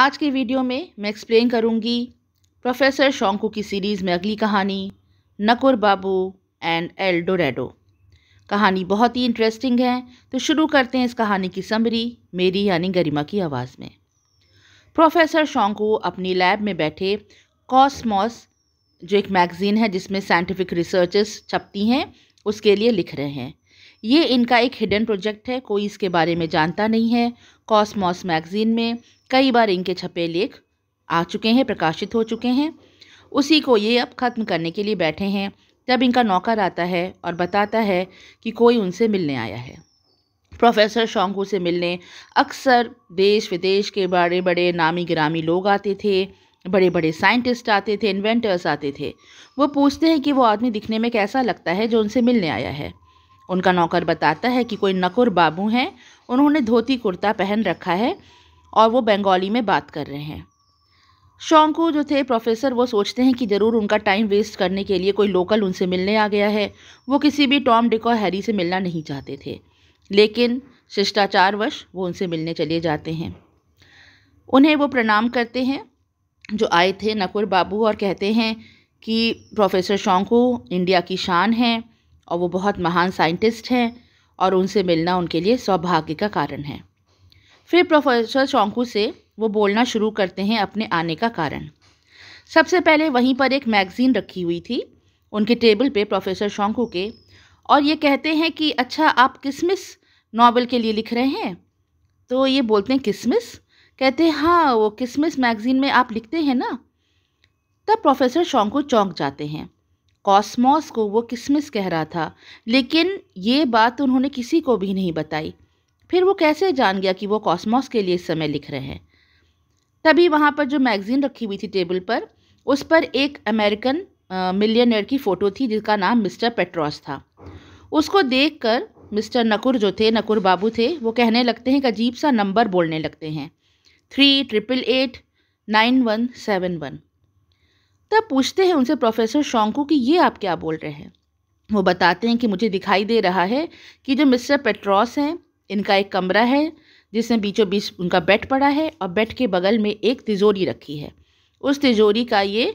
आज की वीडियो में मैं एक्सप्लेन करूँगी प्रोफेसर शोंकू की सीरीज़ में अगली कहानी Nakur Babu and El Dorado कहानी बहुत ही इंटरेस्टिंग है तो शुरू करते हैं इस कहानी की समरी मेरी यानी गरिमा की आवाज़ में प्रोफेसर शोंकू अपनी लैब में बैठे कॉसमॉस जो एक मैगज़ीन है जिसमें साइंटिफिक रिसर्चेस छपती हैं उसके लिए लिख रहे हैं ये इनका एक हिडन प्रोजेक्ट है कोई इसके बारे में जानता नहीं है कॉस्मॉस मैगज़ीन में कई बार इनके छपे लेख आ चुके हैं प्रकाशित हो चुके हैं उसी को ये अब ख़त्म करने के लिए बैठे हैं जब इनका नौकर आता है और बताता है कि कोई उनसे मिलने आया है प्रोफेसर शोंकू से मिलने अक्सर देश विदेश के बड़े बड़े नामी गिरामी लोग आते थे बड़े बड़े साइंटिस्ट आते थे इन्वेंटर्स आते थे वो पूछते हैं कि वो आदमी दिखने में कैसा लगता है जो उनसे मिलने आया है उनका नौकर बताता है कि कोई नकुर बाबू हैं उन्होंने धोती कुर्ता पहन रखा है और वो बंगाली में बात कर रहे हैं शौंकू जो थे प्रोफेसर वो सोचते हैं कि ज़रूर उनका टाइम वेस्ट करने के लिए कोई लोकल उनसे मिलने आ गया है वो किसी भी टॉम डिक और हैरी से मिलना नहीं चाहते थे लेकिन शिष्टाचारवश वो उनसे मिलने चले जाते हैं उन्हें वो प्रणाम करते हैं जो आए थे नकुर बाबू और कहते हैं कि प्रोफेसर शौंकू इंडिया की शान हैं और वो बहुत महान साइंटिस्ट हैं और उनसे मिलना उनके लिए सौभाग्य का कारण है फिर प्रोफेसर शोंकू से वो बोलना शुरू करते हैं अपने आने का कारण सबसे पहले वहीं पर एक मैगज़ीन रखी हुई थी उनके टेबल पे प्रोफेसर शोंकू के और ये कहते हैं कि अच्छा आप किसमिस नावल के लिए लिख रहे हैं तो ये बोलते हैं किसमिस कहते हैं हाँ वो किसमिस मैगज़ीन में आप लिखते हैं ना तब प्रोफेसर शोंकू चौंक जाते हैं कॉस्मोस को वो किसमिस कह रहा था लेकिन ये बात उन्होंने किसी को भी नहीं बताई फिर वो कैसे जान गया कि वो कॉस्मॉस के लिए इस समय लिख रहे हैं तभी वहाँ पर जो मैगज़ीन रखी हुई थी टेबल पर उस पर एक अमेरिकन मिलियनर की फ़ोटो थी जिसका नाम मिस्टर पेट्रॉस था उसको देखकर मिस्टर नकुर जो थे नकुर बाबू थे वो कहने लगते हैं एक अजीब सा नंबर बोलने लगते हैं three triple eight nine one seven one तब पूछते हैं उनसे प्रोफेसर शोंकू कि ये आप क्या बोल रहे हैं वो बताते हैं कि मुझे दिखाई दे रहा है कि जो मिस्टर पेट्रॉस हैं इनका एक कमरा है जिसमें बीचों बीच उनका बेड पड़ा है और बेड के बगल में एक तिजोरी रखी है उस तिजोरी का ये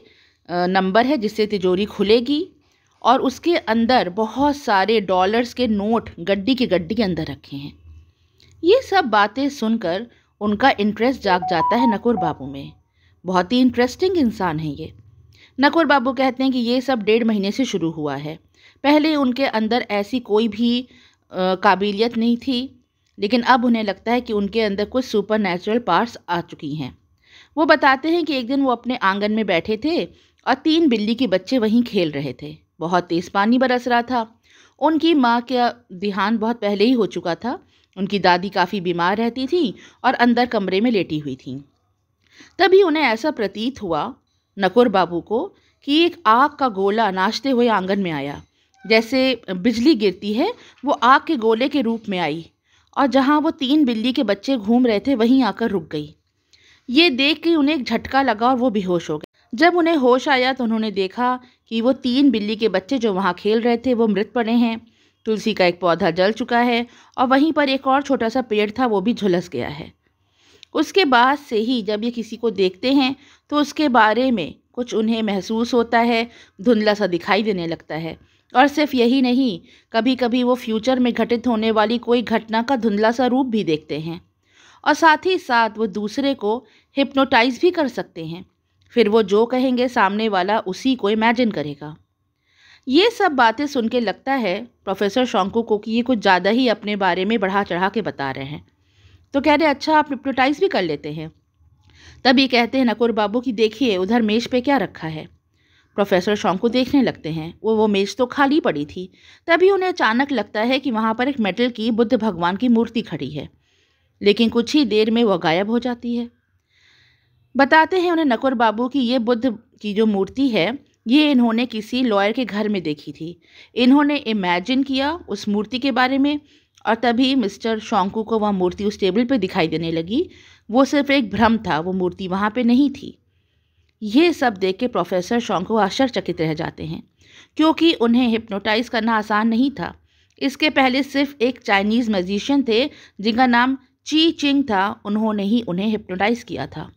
नंबर है जिससे तिजोरी खुलेगी और उसके अंदर बहुत सारे डॉलर्स के नोट गड्डी के गड्डी के अंदर रखे हैं ये सब बातें सुनकर उनका इंटरेस्ट जाग जाता है नकुर बाबू में बहुत ही इंटरेस्टिंग इंसान है ये नकुर बाबू कहते हैं कि ये सब डेढ़ महीने से शुरू हुआ है पहले उनके अंदर ऐसी कोई भी काबिलियत नहीं थी लेकिन अब उन्हें लगता है कि उनके अंदर कुछ सुपर नेचुरल पार्ट्स आ चुकी हैं वो बताते हैं कि एक दिन वो अपने आंगन में बैठे थे और तीन बिल्ली के बच्चे वहीं खेल रहे थे बहुत तेज़ पानी बरस रहा था उनकी माँ का देहान बहुत पहले ही हो चुका था उनकी दादी काफ़ी बीमार रहती थी और अंदर कमरे में लेटी हुई थी तभी उन्हें ऐसा प्रतीत हुआ नकुर बाबू को कि एक आग का गोला नाचते हुए आंगन में आया जैसे बिजली गिरती है वो आग के गोले के रूप में आई और जहाँ वो तीन बिल्ली के बच्चे घूम रहे थे वहीं आकर रुक गई ये देख के उन्हें एक झटका लगा और वो बेहोश हो गए जब उन्हें होश आया तो उन्होंने देखा कि वो तीन बिल्ली के बच्चे जो वहाँ खेल रहे थे वो मृत पड़े हैं तुलसी का एक पौधा जल चुका है और वहीं पर एक और छोटा सा पेड़ था वो भी झुलस गया है उसके बाद से ही जब ये किसी को देखते हैं तो उसके बारे में कुछ उन्हें महसूस होता है धुंधला सा दिखाई देने लगता है और सिर्फ यही नहीं कभी कभी वो फ्यूचर में घटित होने वाली कोई घटना का धुंधला सा रूप भी देखते हैं और साथ ही साथ वो दूसरे को हिप्नोटाइज भी कर सकते हैं फिर वो जो कहेंगे सामने वाला उसी को इमेजिन करेगा ये सब बातें सुन के लगता है प्रोफेसर शोंकू को कि ये कुछ ज़्यादा ही अपने बारे में बढ़ा चढ़ा के बता रहे हैं तो कह रहे अच्छा आप हिप्नोटाइज भी कर लेते हैं तभी कहते हैं नकुर बाबू कि देखिए उधर मेज पे क्या रखा है प्रोफेसर को देखने लगते हैं वो वो मेज़ तो खाली पड़ी थी तभी उन्हें अचानक लगता है कि वहाँ पर एक मेटल की बुद्ध भगवान की मूर्ति खड़ी है लेकिन कुछ ही देर में वह गायब हो जाती है बताते हैं उन्हें नकुर बाबू की ये बुद्ध की जो मूर्ति है ये इन्होंने किसी लॉयर के घर में देखी थी इन्होंने इमेजिन किया उस मूर्ति के बारे में और तभी मिस्टर शोंकू को वह मूर्ति उस टेबल पर दिखाई देने लगी वो सिर्फ एक भ्रम था वो मूर्ति वहाँ पे नहीं थी ये सब देख के प्रोफेसर शौंको आश्चर्यचकित रह जाते हैं क्योंकि उन्हें हिप्नोटाइज करना आसान नहीं था इसके पहले सिर्फ एक चाइनीज़ म्यूजिशियन थे जिनका नाम ची चिंग था उन्होंने ही उन्हें हिप्नोटाइज किया था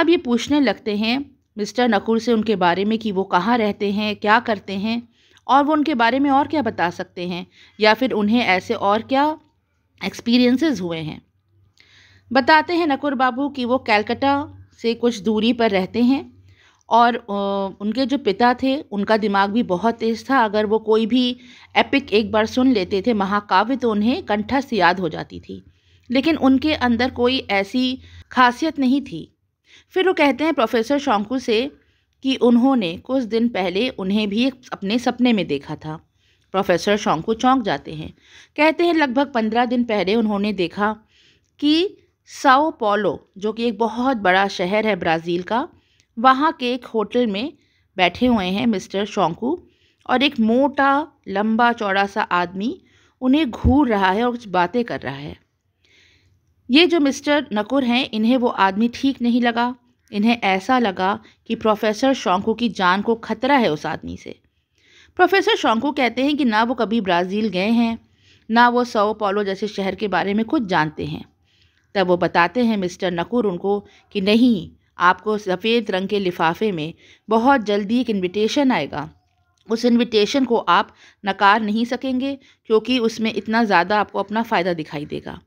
अब ये पूछने लगते हैं मिस्टर नकुर से उनके बारे में कि वो कहाँ रहते हैं क्या करते हैं और वो उनके बारे में और क्या बता सकते हैं या फिर उन्हें ऐसे और क्या एक्सपीरियंसेस हुए हैं बताते हैं नकुर बाबू कि वो कैलकटा से कुछ दूरी पर रहते हैं और उनके जो पिता थे उनका दिमाग भी बहुत तेज़ था अगर वो कोई भी एपिक एक बार सुन लेते थे महाकाव्य तो उन्हें कंठस्थ याद हो जाती थी लेकिन उनके अंदर कोई ऐसी खासियत नहीं थी फिर वो कहते हैं प्रोफेसर शौंकू से कि उन्होंने कुछ दिन पहले उन्हें भी अपने सपने में देखा था प्रोफेसर शौंकू चौंक जाते हैं कहते हैं लगभग पंद्रह दिन पहले उन्होंने देखा कि साओ पोलो जो कि एक बहुत बड़ा शहर है ब्राज़ील का वहाँ के एक होटल में बैठे हुए हैं मिस्टर शोंकू और एक मोटा लंबा चौड़ा सा आदमी उन्हें घूर रहा है और कुछ बातें कर रहा है ये जो मिस्टर नकुर हैं इन्हें वो आदमी ठीक नहीं लगा इन्हें ऐसा लगा कि प्रोफेसर शोंकू की जान को खतरा है उस आदमी से प्रोफेसर शोंकू कहते हैं कि ना वो कभी ब्राज़ील गए हैं ना वो सओ पोलो जैसे शहर के बारे में कुछ जानते हैं तब वो बताते हैं मिस्टर नकूर उनको कि नहीं आपको सफ़ेद रंग के लिफाफे में बहुत जल्दी एक इनविटेशन आएगा उस इनविटेशन को आप नकार नहीं सकेंगे क्योंकि उसमें इतना ज़्यादा आपको अपना फ़ायदा दिखाई देगा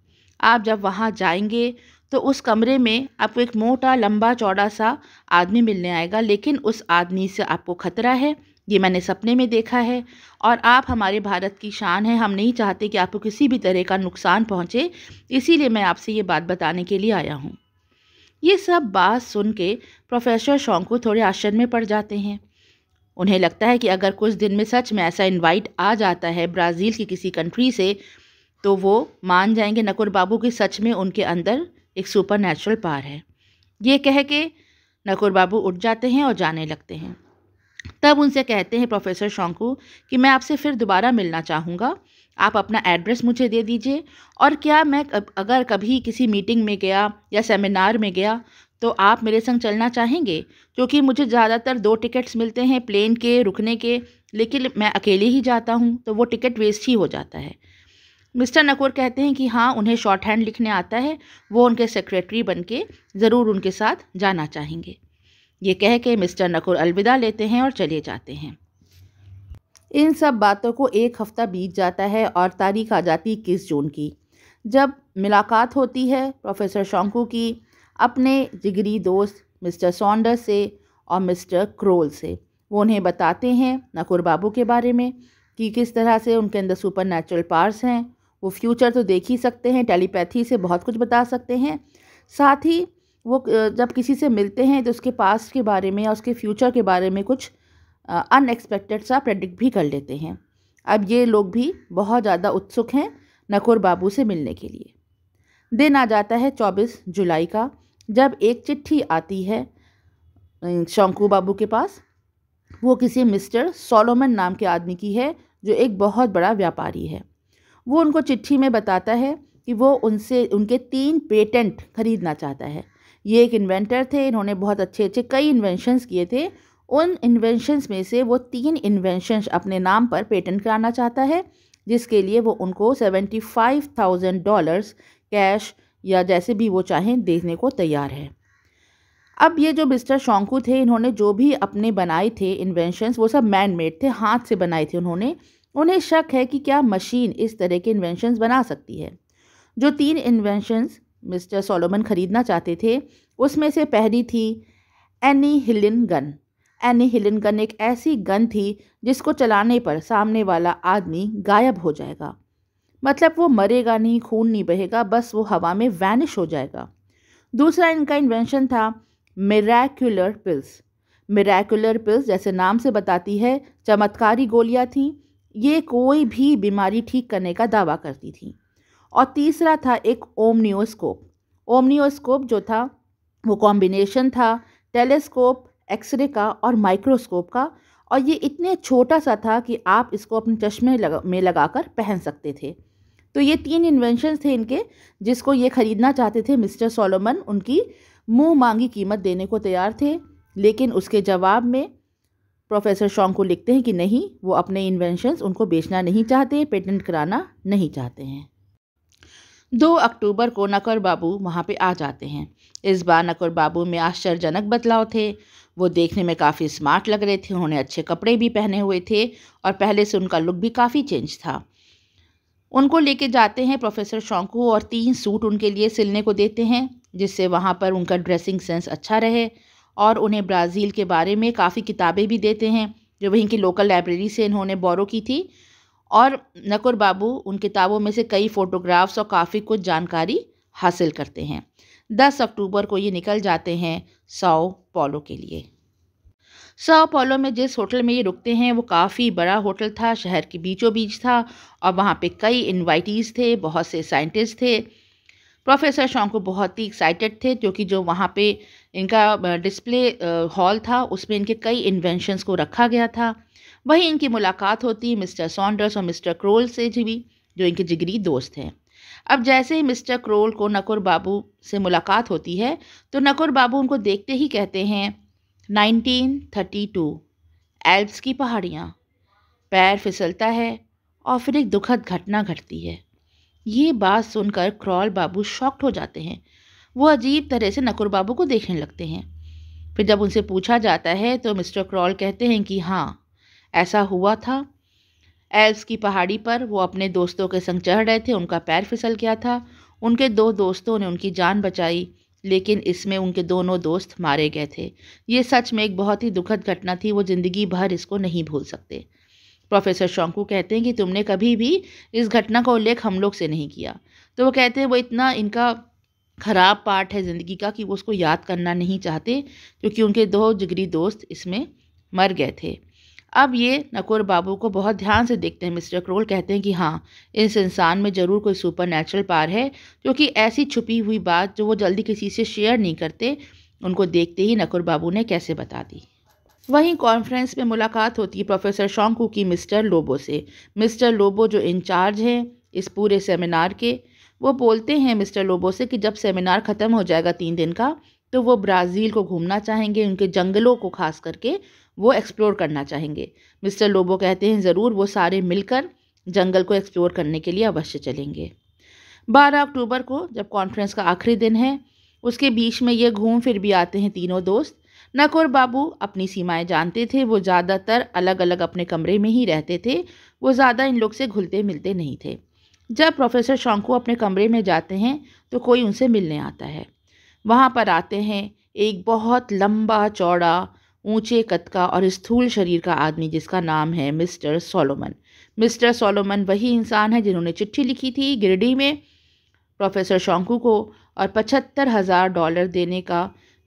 आप जब वहाँ जाएंगे तो उस कमरे में आपको एक मोटा लंबा चौड़ा सा आदमी मिलने आएगा लेकिन उस आदमी से आपको ख़तरा है ये मैंने सपने में देखा है और आप हमारे भारत की शान है हम नहीं चाहते कि आपको किसी भी तरह का नुकसान पहुँचे इसीलिए मैं आपसे ये बात बताने के लिए आया हूँ ये सब बात सुन के प्रोफेसर शौंकू को थोड़े आश्चर्य में पड़ जाते हैं उन्हें लगता है कि अगर कुछ दिन में सच में ऐसा इन्वाइट आ जाता है ब्राज़ील की किसी कंट्री से तो वो मान जाएंगे नकुर बाबू की सच में उनके अंदर एक सुपर नेचुरल पार है ये कह के नकुर बाबू उठ जाते हैं और जाने लगते हैं तब उनसे कहते हैं प्रोफेसर शोंकू कि मैं आपसे फिर दोबारा मिलना चाहूँगा आप अपना एड्रेस मुझे दे दीजिए और क्या मैं अगर कभी किसी मीटिंग में गया या सेमिनार में गया तो आप मेरे संग चलना चाहेंगे क्योंकि मुझे ज़्यादातर दो टिकट्स मिलते हैं प्लेन के रुकने के लेकिन मैं अकेले ही जाता हूँ तो वो टिकट वेस्ट ही हो जाता है मिस्टर नकोर कहते हैं कि हाँ उन्हें शॉर्ट हैंड लिखने आता है वो उनके सेक्रेटरी बन के ज़रूर उनके साथ जाना चाहेंगे ये कह के मिस्टर नकुल अलविदा लेते हैं और चले जाते हैं इन सब बातों को एक हफ़्ता बीत जाता है और तारीख आ जाती इक्कीस जून की जब मुलाकात होती है प्रोफेसर शोंकू की अपने जिगरी दोस्त मिस्टर सौंडर से और मिस्टर क्रोल से वो उन्हें बताते हैं नकुर बाबू के बारे में कि किस तरह से उनके अंदर सुपर नेचुरल पार्स हैं वो फ्यूचर तो देख ही सकते हैं टेलीपैथी से बहुत कुछ बता सकते हैं साथ ही वो जब किसी से मिलते हैं तो उसके पास के बारे में या उसके फ्यूचर के बारे में कुछ अनएक्सपेक्टेड सा प्रेडिक्ट भी कर लेते हैं अब ये लोग भी बहुत ज़्यादा उत्सुक हैं नकुर बाबू से मिलने के लिए दिन आ जाता है चौबीस जुलाई का जब एक चिट्ठी आती है शंकू बाबू के पास वो किसी मिस्टर सोलोमन नाम के आदमी की है जो एक बहुत बड़ा व्यापारी है वो उनको चिट्ठी में बताता है कि वो उनसे उनके तीन पेटेंट खरीदना चाहता है ये एक इन्वेंटर थे इन्होंने बहुत अच्छे अच्छे कई इन्वेंशंस किए थे उन इन्वेंशंस में से वो तीन इन्वेंशंस अपने नाम पर पेटेंट कराना चाहता है जिसके लिए वो उनको seventy five thousand dollars cash या जैसे भी वो चाहें देने को तैयार है अब ये जो मिस्टर शोंकू थे इन्होंने जो भी अपने बनाए थे इन्वेंशनस वो सब मैन मेड थे हाथ से बनाए थे उन्होंने उन्हें शक है कि क्या मशीन इस तरह के इन्वेंशंस बना सकती है जो तीन इन्वेंशंस मिस्टर सोलोमन ख़रीदना चाहते थे उसमें से पहली थी Annie Hillin gun Annie Hillin gun एक ऐसी गन थी जिसको चलाने पर सामने वाला आदमी गायब हो जाएगा मतलब वो मरेगा नहीं खून नहीं बहेगा बस वो हवा में वैनिश हो जाएगा दूसरा इनका इन्वेंशन था मेरेकुलर पिल्स मेरेकुलर पिल्स जैसे नाम से बताती है चमत्कारी गोलियाँ थीं ये कोई भी बीमारी ठीक करने का दावा करती थीं और तीसरा था एक ओमनियोस्कोप ओमनियोस्कोप जो था वो कॉम्बिनेशन था टेलीस्कोप एक्सरे का और माइक्रोस्कोप का और ये इतने छोटा सा था कि आप इसको अपने चश्मे लगा में लगा कर पहन सकते थे तो ये तीन इन्वेंशन थे इनके जिसको ये ख़रीदना चाहते थे मिस्टर सोलोमन उनकी मुँह मांगी कीमत देने को तैयार थे लेकिन उसके जवाब में प्रोफेसर शॉन्ग को लिखते हैं कि नहीं वो अपने इन्वेंशन उनको बेचना नहीं चाहते पेटेंट कराना नहीं चाहते हैं दो अक्टूबर को नकुर बाबू वहाँ पे आ जाते हैं इस बार नकुर बाबू में आश्चर्यजनक बदलाव थे वो देखने में काफ़ी स्मार्ट लग रहे थे उन्होंने अच्छे कपड़े भी पहने हुए थे और पहले से उनका लुक भी काफ़ी चेंज था उनको लेके जाते हैं प्रोफेसर शौंकू और तीन सूट उनके लिए सिलने को देते हैं जिससे वहाँ पर उनका ड्रेसिंग सेंस अच्छा रहे और उन्हें ब्राज़ील के बारे में काफ़ी किताबें भी देते हैं जो वहीं की लोकल लाइब्रेरी से इन्होंने बोरो की थी और नकुर बाबू उन किताबों में से कई फ़ोटोग्राफ्स और काफ़ी कुछ जानकारी हासिल करते हैं दस अक्टूबर को ये निकल जाते हैं साओ पोलो के लिए साओ पोलो में जिस होटल में ये रुकते हैं वो काफ़ी बड़ा होटल था शहर के बीचों बीच था और वहाँ पे कई इन्वाइटीज़ थे बहुत से साइंटिस्ट थे प्रोफेसर को बहुत ही एक्साइटेड थे क्योंकि जो वहाँ पे इनका डिस्प्ले हॉल था उसमें इनके कई इन्वेंशंस को रखा गया था वहीं इनकी मुलाकात होती मिस्टर सॉन्डर्स और मिस्टर क्रोल से भी जो इनके जिगरी दोस्त हैं अब जैसे ही मिस्टर क्रोल को नकुर बाबू से मुलाकात होती है तो नकुर बाबू उनको देखते ही कहते हैं 1932 एल्प्स की पहाड़ियाँ पैर फिसलता है और फिर एक दुखद घटना घटती है ये बात सुनकर क्रॉल बाबू शॉक्ड हो जाते हैं वो अजीब तरह से नकुर बाबू को देखने लगते हैं फिर जब उनसे पूछा जाता है तो मिस्टर क्रॉल कहते हैं कि हाँ ऐसा हुआ था एल्स की पहाड़ी पर वो अपने दोस्तों के संग चढ़ रहे थे उनका पैर फिसल गया था उनके दो दोस्तों ने उनकी जान बचाई लेकिन इसमें उनके दोनों दोस्त मारे गए थे ये सच में एक बहुत ही दुखद घटना थी वो ज़िंदगी भर इसको नहीं भूल सकते प्रोफेसर शौंकू कहते हैं कि तुमने कभी भी इस घटना का उल्लेख हम लोग से नहीं किया तो वो कहते हैं वो इतना इनका खराब पार्ट है ज़िंदगी का कि वो उसको याद करना नहीं चाहते क्योंकि उनके दो जिगरी दोस्त इसमें मर गए थे अब ये नकुर बाबू को बहुत ध्यान से देखते हैं मिस्टर क्रोल कहते हैं कि हाँ इस इंसान में ज़रूर कोई सुपर नेचुरल पार है क्योंकि ऐसी छुपी हुई बात जो वो जल्दी किसी से शेयर नहीं करते उनको देखते ही नकुर बाबू ने कैसे बता दी वहीं कॉन्फ्रेंस में मुलाकात होती है प्रोफेसर शोंकू की मिस्टर लोबो से मिस्टर लोबो जो इंचार्ज हैं इस पूरे सेमिनार के वो बोलते हैं मिस्टर लोबो से कि जब सेमिनार ख़त्म हो जाएगा तीन दिन का तो वो ब्राज़ील को घूमना चाहेंगे उनके जंगलों को खास करके वो एक्सप्लोर करना चाहेंगे मिस्टर लोबो कहते हैं ज़रूर वो सारे मिलकर जंगल को एक्सप्लोर करने के लिए अवश्य चलेंगे बारह अक्टूबर को जब कॉन्फ्रेंस का आखिरी दिन है उसके बीच में ये घूम फिर भी आते हैं तीनों दोस्त नकोर बाबू अपनी सीमाएं जानते थे वो ज़्यादातर अलग अलग अपने कमरे में ही रहते थे वो ज़्यादा इन लोग से घुलते मिलते नहीं थे जब प्रोफेसर शंकु अपने कमरे में जाते हैं तो कोई उनसे मिलने आता है वहाँ पर आते हैं एक बहुत लंबा चौड़ा ऊंचे कद का और स्थूल शरीर का आदमी जिसका नाम है मिस्टर सोलोमन मिस्टर सोलोमन वही इंसान है जिन्होंने चिट्ठी लिखी थी गिरडी में प्रोफेसर शोंकू को और पचहत्तर हज़ार डॉलर देने का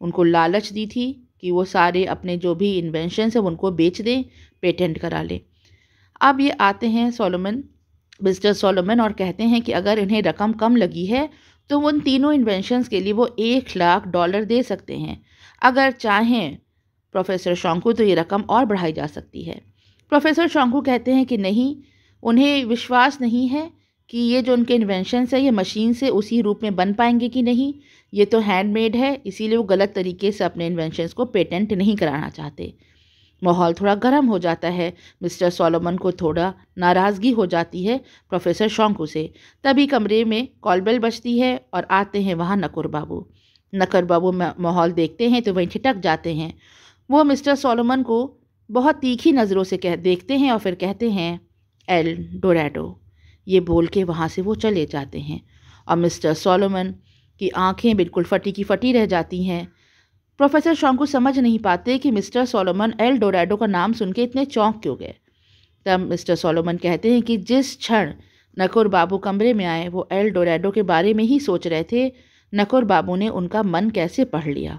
उनको लालच दी थी कि वो सारे अपने जो भी इन्वेंशन हैं उनको बेच दें पेटेंट करा लें अब ये आते हैं सोलोमन मिस्टर सोलोमन और कहते हैं कि अगर इन्हें रकम कम लगी है तो उन तीनों इन्वेंशन के लिए वो एक लाख डॉलर दे सकते हैं अगर चाहें प्रोफेसर शंकु तो ये रकम और बढ़ाई जा सकती है प्रोफेसर शंकु कहते हैं कि नहीं उन्हें विश्वास नहीं है कि ये जो उनके इन्वेंशनस है ये मशीन से उसी रूप में बन पाएंगे कि नहीं ये तो हैंडमेड है इसीलिए वो गलत तरीके से अपने इन्वेंशनस को पेटेंट नहीं कराना चाहते माहौल थोड़ा गर्म हो जाता है मिस्टर सोलोमन को थोड़ा नाराज़गी हो जाती है प्रोफेसर शोंकू से तभी कमरे में कॉलबेल बजती है और आते हैं वहाँ नकुर बाबू नकुर बाबू माहौल देखते हैं तो वहीं ठिटक जाते हैं वो मिस्टर सोलोमन को बहुत तीखी नज़रों से कह देखते हैं और फिर कहते हैं एल डोरेडो ये बोल के वहाँ से वो चले जाते हैं और मिस्टर सोलोमन की आंखें बिल्कुल फटी की फटी रह जाती हैं प्रोफेसर शॉन्कू समझ नहीं पाते कि मिस्टर सोलोमन एल डोरेडो का नाम सुन के इतने चौंक क्यों गए तब मिस्टर सोलोमन कहते हैं कि जिस क्षण नकुर बाबू कमरे में आए वो एल डोरेडो के बारे में ही सोच रहे थे नकुर बाबू ने उनका मन कैसे पढ़ लिया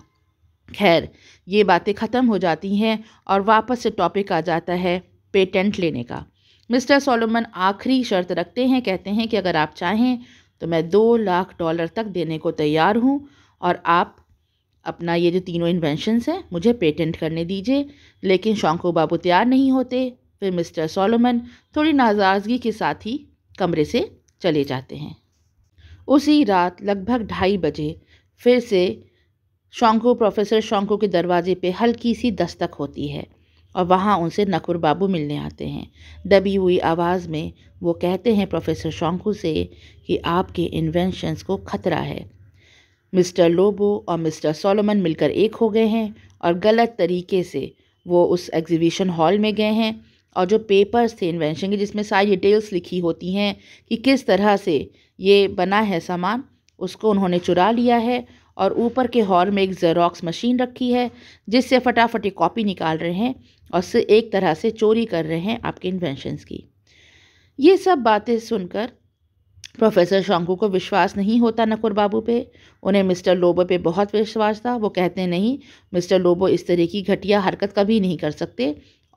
खैर ये बातें ख़त्म हो जाती हैं और वापस से टॉपिक आ जाता है पेटेंट लेने का मिस्टर सोलोमन आखिरी शर्त रखते हैं कहते हैं कि अगर आप चाहें तो मैं दो लाख डॉलर तक देने को तैयार हूँ और आप अपना ये जो तीनों इन्वेंशनस हैं मुझे पेटेंट करने दीजिए लेकिन शौंको बाबू तैयार नहीं होते फिर मिस्टर सोलोमन थोड़ी नाजाजगी के साथ ही कमरे से चले जाते हैं उसी रात लगभग ढाई बजे फिर से शंकु प्रोफेसर शंकु के दरवाजे पे हल्की सी दस्तक होती है और वहाँ उनसे नकुर बाबू मिलने आते हैं दबी हुई आवाज़ में वो कहते हैं प्रोफेसर शंकु से कि आपके इन्वेंशंस को खतरा है मिस्टर लोबो और मिस्टर सोलोमन मिलकर एक हो गए हैं और गलत तरीके से वो उस एग्ज़िबिशन हॉल में गए हैं और जो पेपर्स थे इन्वेंशन के जिसमें सारी डिटेल्स लिखी होती हैं कि किस तरह से ये बना है सामान उसको उन्होंने चुरा लिया है और ऊपर के हॉल में एक जेरोक्स मशीन रखी है जिससे फटाफट ये कॉपी निकाल रहे हैं और से एक तरह से चोरी कर रहे हैं आपके इन्वेंशंस की ये सब बातें सुनकर प्रोफेसर शंकू को विश्वास नहीं होता नकुर बाबू पे उन्हें मिस्टर लोबो पे बहुत विश्वास था वो कहते नहीं मिस्टर लोबो इस तरह की घटिया हरकत कभी नहीं कर सकते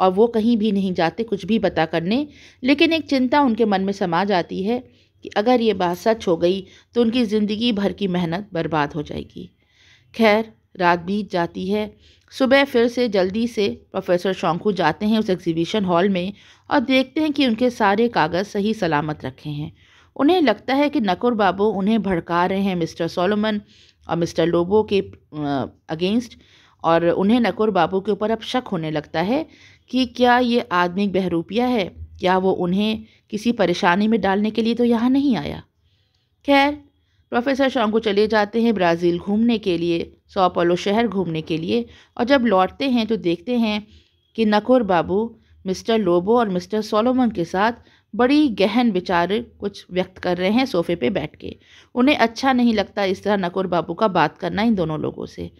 और वो कहीं भी नहीं जाते कुछ भी पता करने लेकिन एक चिंता उनके मन में समा जाती है कि अगर ये बात सच हो गई तो उनकी ज़िंदगी भर की मेहनत बर्बाद हो जाएगी खैर रात बीत जाती है सुबह फिर से जल्दी से प्रोफेसर शौंकू जाते हैं उस एग्ज़िबिशन हॉल में और देखते हैं कि उनके सारे कागज़ सही सलामत रखे हैं उन्हें लगता है कि नकुर बाबू उन्हें भड़का रहे हैं मिस्टर सोलोमन और मिस्टर लोबो के अगेंस्ट और उन्हें नकुर बाबू के ऊपर अब शक होने लगता है कि क्या ये आदमी बहरूपिया है क्या वो उन्हें किसी परेशानी में डालने के लिए तो यहाँ नहीं आया खैर प्रोफेसर शॉन्ग को चले जाते हैं ब्राज़ील घूमने के लिए सौपोलो शहर घूमने के लिए और जब लौटते हैं तो देखते हैं कि नकुर बाबू मिस्टर लोबो और मिस्टर सोलोमन के साथ बड़ी गहन विचार कुछ व्यक्त कर रहे हैं सोफे पे बैठ के उन्हें अच्छा नहीं लगता इस तरह नकुर बाबू का बात करना इन दोनों लोगों से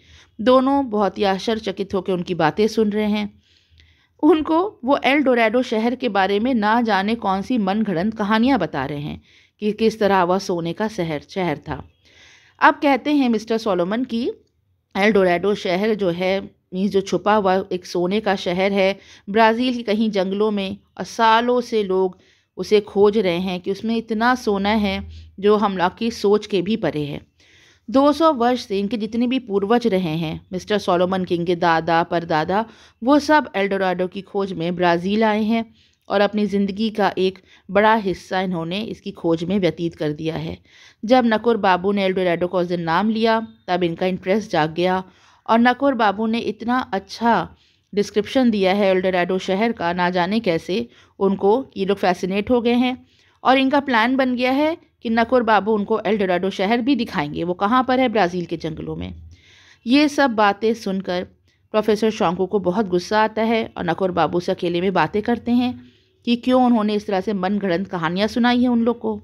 दोनों बहुत ही आश्चर्यचकित होकर उनकी बातें सुन रहे हैं उनको वो एल डोरेडो शहर के बारे में ना जाने कौन सी मनगढ़ंत कहानियाँ बता रहे हैं कि किस तरह वह सोने का शहर शहर था अब कहते हैं मिस्टर सोलोमन की एल डोरेडो शहर जो है मीन्स जो छुपा हुआ एक सोने का शहर है ब्राज़ील के कहीं जंगलों में और सालों से लोग उसे खोज रहे हैं कि उसमें इतना सोना है जो हम लोग की सोच के भी परे है 200 वर्ष से इनके जितने भी पूर्वज रहे हैं मिस्टर सोलोमन किंग के दादा परदादा वो सब एल्डोराडो की खोज में ब्राज़ील आए हैं और अपनी ज़िंदगी का एक बड़ा हिस्सा इन्होंने इसकी खोज में व्यतीत कर दिया है जब नकुर बाबू ने एल्डोराडो का उस दिन नाम लिया तब इनका इंटरेस्ट जाग गया और नकुर बाबू ने इतना अच्छा डिस्क्रिप्शन दिया है एल्डोराडो शहर का ना जाने कैसे उनको ये लोग फैसिनेट हो गए हैं और इनका प्लान बन गया है कि नकुर बाबू उनको एल्डोराडो शहर भी दिखाएंगे वो कहाँ पर है ब्राज़ील के जंगलों में ये सब बातें सुनकर प्रोफेसर शोंकू को बहुत गुस्सा आता है और नकुर बाबू से अकेले में बातें करते हैं कि क्यों उन्होंने इस तरह से मन गढ़ंत कहानियाँ सुनाई हैं उन लोग को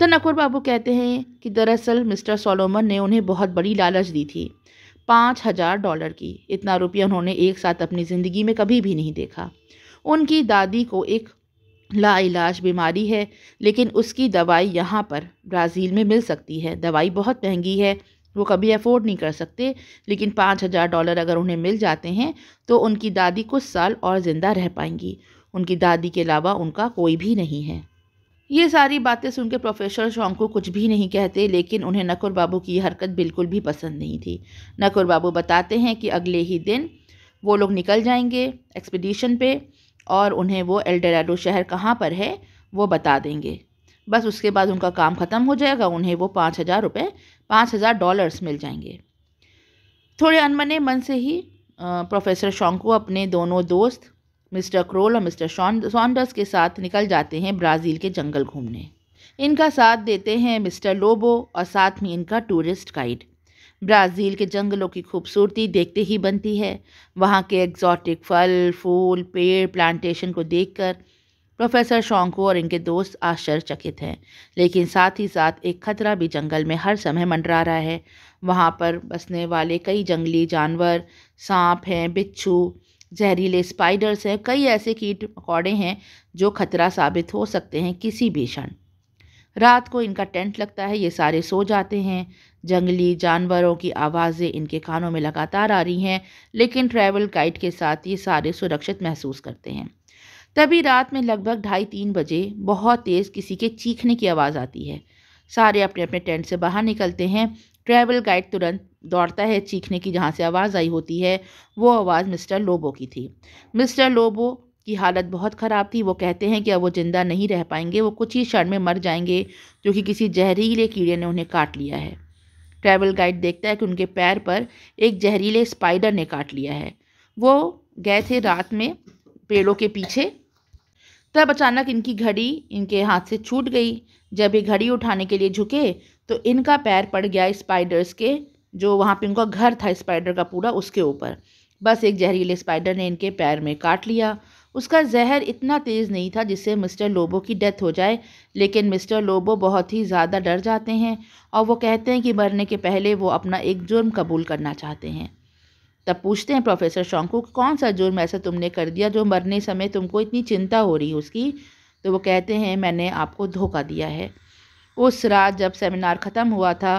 तो नकुर बाबू कहते हैं कि दरअसल मिस्टर सोलोमन ने उन्हें बहुत बड़ी लालच दी थी पाँच हज़ार डॉलर की इतना रुपया उन्होंने एक साथ अपनी ज़िंदगी में कभी भी नहीं देखा उनकी दादी को एक लाइलाज बीमारी है लेकिन उसकी दवाई यहाँ पर ब्राज़ील में मिल सकती है दवाई बहुत महंगी है वो कभी अफोर्ड नहीं कर सकते लेकिन पाँच हज़ार डॉलर अगर उन्हें मिल जाते हैं तो उनकी दादी कुछ साल और ज़िंदा रह पाएंगी उनकी दादी के अलावा उनका कोई भी नहीं है ये सारी बातें सुनकर प्रोफेसर शोंकू कुछ भी नहीं कहते लेकिन उन्हें नकुर बाबू की हरकत बिल्कुल भी पसंद नहीं थी नकुर बाबू बताते हैं कि अगले ही दिन वो लोग निकल जाएंगे एक्सपीडिशन पे और उन्हें वो एल्डेराडो शहर कहाँ पर है वो बता देंगे बस उसके बाद उनका काम ख़त्म हो जाएगा उन्हें वो पाँच हज़ार रुपये पाँच हज़ार डॉलर्स मिल जाएंगे थोड़े अनमने मन से ही प्रोफेसर शॉन्को अपने दोनों दोस्त मिस्टर क्रोल और मिस्टर सॉन्डर्स के साथ निकल जाते हैं ब्राज़ील के जंगल घूमने इनका साथ देते हैं मिस्टर लोबो और साथ में इनका टूरिस्ट गाइड ब्राज़ील के जंगलों की खूबसूरती देखते ही बनती है वहाँ के एग्जॉटिक फल फूल पेड़ प्लांटेशन को देखकर प्रोफेसर शोंको और इनके दोस्त आश्चर्यचकित हैं लेकिन साथ ही साथ एक खतरा भी जंगल में हर समय मंडरा रहा है वहाँ पर बसने वाले कई जंगली जानवर सांप हैं बिच्छू जहरीले स्पाइडर्स हैं कई ऐसे कीट मकौड़े हैं जो खतरा साबित हो सकते हैं किसी भी क्षण रात को इनका टेंट लगता है ये सारे सो जाते हैं जंगली जानवरों की आवाज़ें इनके कानों में लगातार आ रही हैं लेकिन ट्रैवल गाइड के साथ ये सारे सुरक्षित महसूस करते हैं तभी रात में लगभग ढाई तीन बजे बहुत तेज़ किसी के चीखने की आवाज़ आती है सारे अपने अपने टेंट से बाहर निकलते हैं ट्रैवल गाइड तुरंत दौड़ता है चीखने की जहाँ से आवाज़ आई होती है वो आवाज़ मिस्टर लोबो की थी मिस्टर लोबो की हालत बहुत ख़राब थी वो कहते हैं कि अब वो ज़िंदा नहीं रह पाएंगे वो कुछ ही क्षण में मर जाएंगे जो कि किसी जहरीले कीड़े ने उन्हें काट लिया है ट्रैवल गाइड देखता है कि उनके पैर पर एक जहरीले स्पाइडर ने काट लिया है वो गए थे रात में पेड़ों के पीछे तब अचानक इनकी घड़ी इनके हाथ से छूट गई जब ये घड़ी उठाने के लिए झुके तो इनका पैर पड़ गया स्पाइडर्स के जो वहाँ पे इनका घर था स्पाइडर का पूरा उसके ऊपर बस एक जहरीले स्पाइडर ने इनके पैर में काट लिया उसका जहर इतना तेज़ नहीं था जिससे मिस्टर लोबो की डेथ हो जाए लेकिन मिस्टर लोबो बहुत ही ज़्यादा डर जाते हैं और वो कहते हैं कि मरने के पहले वो अपना एक जुर्म कबूल करना चाहते हैं तब पूछते हैं प्रोफेसर शोंकू कौन सा जुर्म ऐसा तुमने कर दिया जो मरने समय तुमको इतनी चिंता हो रही उसकी तो वो कहते हैं मैंने आपको धोखा दिया है उस रात जब सेमिनार ख़त्म हुआ था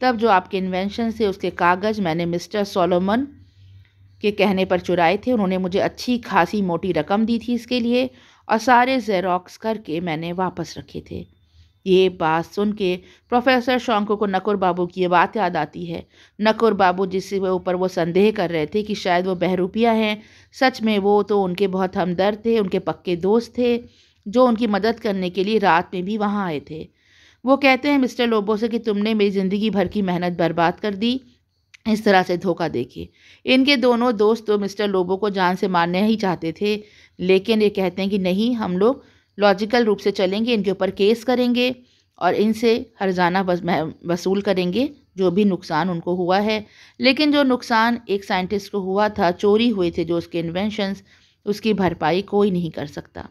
तब जो आपके इन्वेंशन से उसके कागज़ मैंने मिस्टर सोलोमन के कहने पर चुराए थे उन्होंने मुझे अच्छी खासी मोटी रकम दी थी इसके लिए और सारे जेरोक्स करके मैंने वापस रखे थे ये बात सुन के प्रोफेसर शौंको को नकुर बाबू की ये बात याद आती है नकुर बाबू जिसके ऊपर वो संदेह कर रहे थे कि शायद वो बहरूपिया हैं सच में वो तो उनके बहुत हमदर्द थे उनके पक्के दोस्त थे जो उनकी मदद करने के लिए रात में भी वहाँ आए थे वो कहते हैं मिस्टर लोबो से कि तुमने मेरी ज़िंदगी भर की मेहनत बर्बाद कर दी इस तरह से धोखा देखिए इनके दोनों दोस्त तो मिस्टर लोबो को जान से मारने ही चाहते थे लेकिन ये कहते हैं कि नहीं हम लोग लॉजिकल रूप से चलेंगे इनके ऊपर केस करेंगे और इनसे हरजाना जाना वसूल करेंगे जो भी नुकसान उनको हुआ है लेकिन जो नुकसान एक साइंटिस्ट को हुआ था चोरी हुए थे जो उसके इन्वेंशंस उसकी भरपाई कोई नहीं कर सकता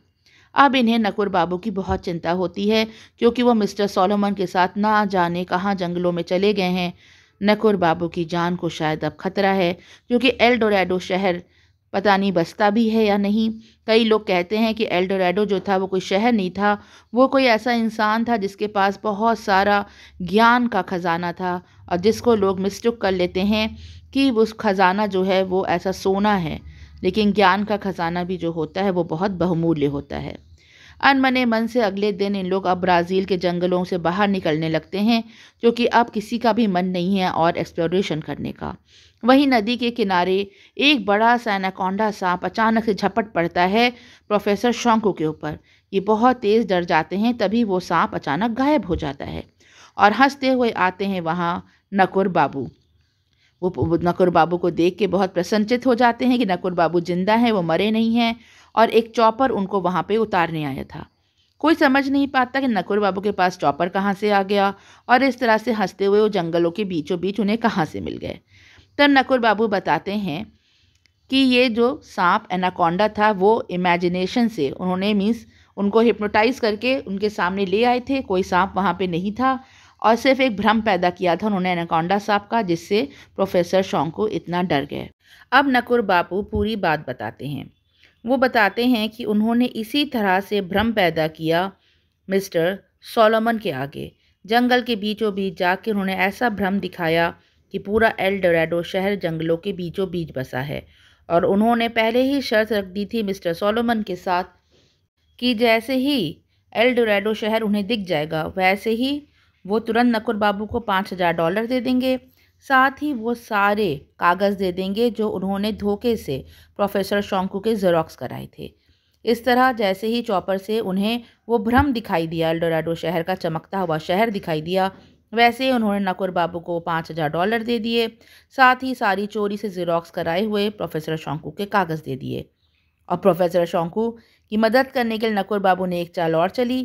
अब इन्हें नकुर बाबू की बहुत चिंता होती है क्योंकि वो मिस्टर सोलोमन के साथ ना जाने कहाँ जंगलों में चले गए हैं नकुर बाबू की जान को शायद अब खतरा है क्योंकि एल्डोरेडो शहर पता नहीं बसता भी है या नहीं कई लोग कहते हैं कि एल्डोरेडो जो था वो कोई शहर नहीं था वो कोई ऐसा इंसान था जिसके पास बहुत सारा ज्ञान का ख़जाना था और जिसको लोग मिस्टुक कर लेते हैं कि उस ख़जाना जो है वो ऐसा सोना है लेकिन ज्ञान का ख़जाना भी जो होता है वो बहुत बहुमूल्य होता है अनमने मन से अगले दिन इन लोग अब ब्राज़ील के जंगलों से बाहर निकलने लगते हैं जो कि अब किसी का भी मन नहीं है और एक्सप्लोरेशन करने का वहीं नदी के किनारे एक बड़ा सा एनाकोंडा सांप अचानक से झपट पड़ता है प्रोफेसर शोंकू के ऊपर ये बहुत तेज़ डर जाते हैं तभी वो सांप अचानक गायब हो जाता है और हंसते हुए आते हैं वहाँ नकुर बाबू वो नकुर बाबू को देख के बहुत प्रसन्नचित हो जाते हैं कि नकुर बाबू जिंदा हैं वो मरे नहीं हैं और एक चॉपर उनको वहाँ पे उतारने आया था कोई समझ नहीं पाता कि नकुर बाबू के पास चॉपर कहाँ से आ गया और इस तरह से हंसते हुए वो जंगलों के बीचों बीच उन्हें कहाँ से मिल गए तब नकुर बाबू बताते हैं कि ये जो सांप एनाकोंडा था वो इमेजिनेशन से उन्होंने मीन्स उनको हिप्नोटाइज़ करके उनके सामने ले आए थे कोई सांप वहाँ पे नहीं था और सिर्फ एक भ्रम पैदा किया था उन्होंने एनाकोंडा सांप का जिससे प्रोफेसर शोंग को इतना डर गए अब नकुर बापू पूरी बात बताते हैं वो बताते हैं कि उन्होंने इसी तरह से भ्रम पैदा किया मिस्टर सोलोमन के आगे जंगल के बीचों बीच जाकर उन्होंने ऐसा भ्रम दिखाया कि पूरा एल डोरेडो शहर जंगलों के बीचों बीच बसा है और उन्होंने पहले ही शर्त रख दी थी मिस्टर सोलोमन के साथ कि जैसे ही एल डोरेडो शहर उन्हें दिख जाएगा वैसे ही वो तुरंत नकुर बाबू को पाँच हज़ार डॉलर दे देंगे साथ ही वो सारे कागज़ दे देंगे जो उन्होंने धोखे से प्रोफेसर शोंकू के जेरोक्स कराए थे इस तरह जैसे ही चॉपर से उन्हें वो भ्रम दिखाई दिया एल्डोराडो शहर का चमकता हुआ शहर दिखाई दिया वैसे उन्होंने नकुर बाबू को पाँच हज़ार डॉलर दे दिए साथ ही सारी चोरी से जेरोक्स कराए हुए प्रोफेसर शोंकू के कागज़ दे दिए और प्रोफेसर शोंकू की मदद करने के लिए नकुर बाबू ने एक चाल और चली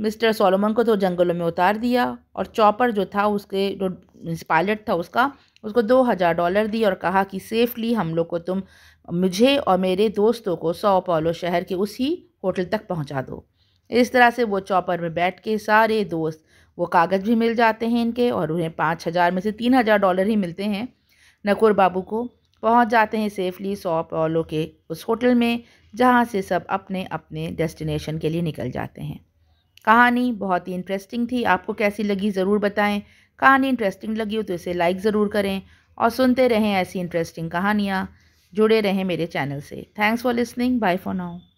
मिस्टर सोलोमन को तो जंगलों में उतार दिया और चॉपर जो था उसके जो पायलट था उसका उसको दो हज़ार डॉलर दी और कहा कि सेफ़ली हम लोग को तुम मुझे और मेरे दोस्तों को सौ पोलो शहर के उसी होटल तक पहुंचा दो इस तरह से वो चॉपर में बैठ के सारे दोस्त वो कागज़ भी मिल जाते हैं इनके और उन्हें पाँच हज़ार में से तीन हज़ार डॉलर ही मिलते हैं नकुर बाबू को पहुंच जाते हैं सेफली सौ पोलो के उस होटल में जहाँ से सब अपने अपने डेस्टिनेशन के लिए निकल जाते हैं कहानी बहुत ही इंटरेस्टिंग थी आपको कैसी लगी ज़रूर बताएं कहानी इंटरेस्टिंग लगी हो तो इसे लाइक ज़रूर करें और सुनते रहें ऐसी इंटरेस्टिंग कहानियाँ जुड़े रहें मेरे चैनल से thanks for listening bye for now